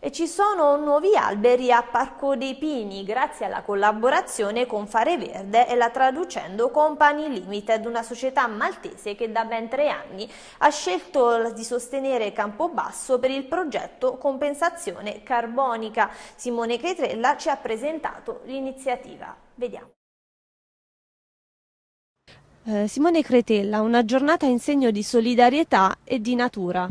E ci sono nuovi alberi a Parco dei Pini grazie alla collaborazione con Fare Verde e la Traducendo Company Limited, una società maltese che da ben tre anni ha scelto di sostenere Campobasso per il progetto Compensazione Carbonica. Simone Cretrella ci ha presentato l'iniziativa. Vediamo. Eh, Simone Cretella, una giornata in segno di solidarietà e di natura.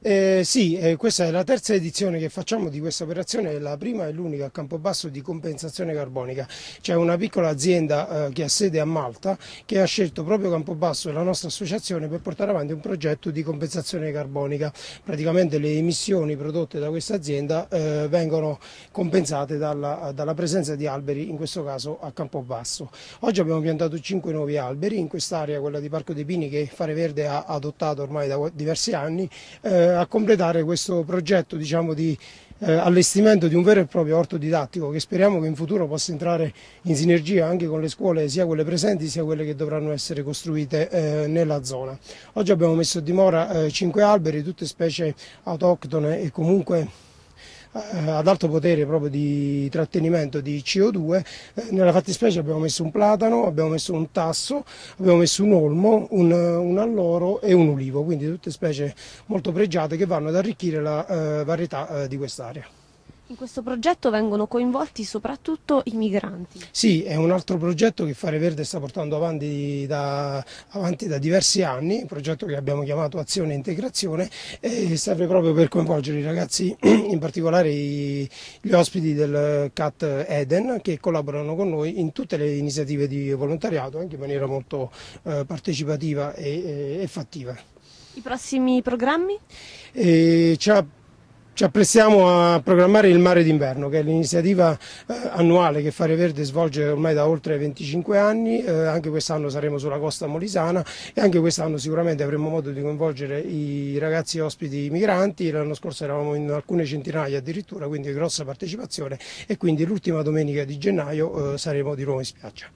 Eh, sì, eh, questa è la terza edizione che facciamo di questa operazione, la prima e l'unica a Campobasso di compensazione carbonica. C'è una piccola azienda eh, che ha sede a Malta che ha scelto proprio Campobasso e la nostra associazione per portare avanti un progetto di compensazione carbonica. Praticamente le emissioni prodotte da questa azienda eh, vengono compensate dalla, dalla, presenza di alberi, in questo caso a Campobasso. Oggi abbiamo piantato 5 nuovi alberi in quest'area, quella di Parco dei Pini che Fare Verde ha adottato ormai da diversi anni eh, a completare questo progetto diciamo, di eh, allestimento di un vero e proprio orto didattico che speriamo che in futuro possa entrare in sinergia anche con le scuole sia quelle presenti sia quelle che dovranno essere costruite eh, nella zona. Oggi abbiamo messo a dimora eh, cinque alberi, tutte specie autoctone e comunque eh, ad alto potere proprio di trattenimento di CO2, eh, nella fattispecie abbiamo messo un platano, abbiamo messo un tasso, abbiamo messo un olmo, un, un alloro e un ulivo, quindi tutte specie molto pregiate che vanno ad arricchire la eh, varietà di quest'area. In questo progetto vengono coinvolti soprattutto i migranti. Sì, è un altro progetto che Fare Verde sta portando avanti da, avanti da diversi anni, un progetto che abbiamo chiamato Azione e Integrazione e serve proprio per coinvolgere i ragazzi, in particolare i, gli ospiti del CAT Eden che collaborano con noi in tutte le iniziative di volontariato, anche in maniera molto eh, partecipativa e, e, fattiva. I prossimi programmi? Eh, ci apprestiamo a programmare il Mare d'inverno, che è l'iniziativa eh, annuale che Fare Verde svolge ormai da oltre 25 anni, eh, anche quest'anno saremo sulla costa molisana e anche quest'anno sicuramente avremo modo di coinvolgere i ragazzi ospiti migranti, l'anno scorso eravamo in alcune centinaia addirittura, quindi grossa partecipazione e quindi l'ultima domenica di gennaio eh, saremo di nuovo in spiaggia.